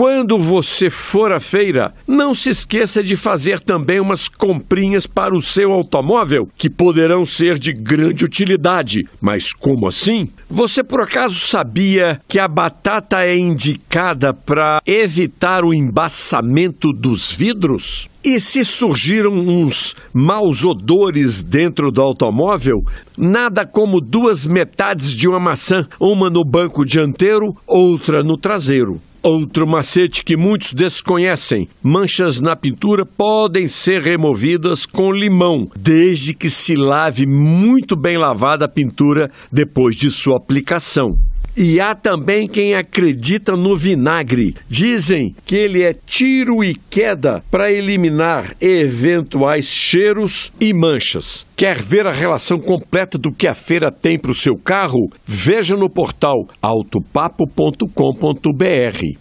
Quando você for à feira, não se esqueça de fazer também umas comprinhas para o seu automóvel, que poderão ser de grande utilidade. Mas como assim? Você por acaso sabia que a batata é indicada para evitar o embaçamento dos vidros? E se surgiram uns maus odores dentro do automóvel, nada como duas metades de uma maçã, uma no banco dianteiro, outra no traseiro. Outro macete que muitos desconhecem: manchas na pintura podem ser removidas com limão, desde que se lave muito bem lavada a pintura depois de sua aplicação. E há também quem acredita no vinagre. Dizem que ele é tiro e queda para eliminar eventuais cheiros e manchas. Quer ver a relação completa do que a feira tem para o seu carro? Veja no portal autopapo.com.br.